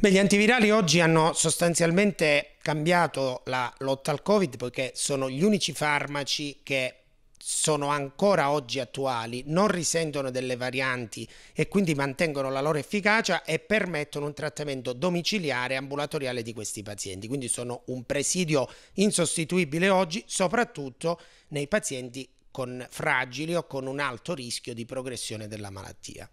Beh, gli antivirali oggi hanno sostanzialmente cambiato la lotta al Covid poiché sono gli unici farmaci che sono ancora oggi attuali, non risentono delle varianti e quindi mantengono la loro efficacia e permettono un trattamento domiciliare e ambulatoriale di questi pazienti. Quindi sono un presidio insostituibile oggi, soprattutto nei pazienti con fragili o con un alto rischio di progressione della malattia.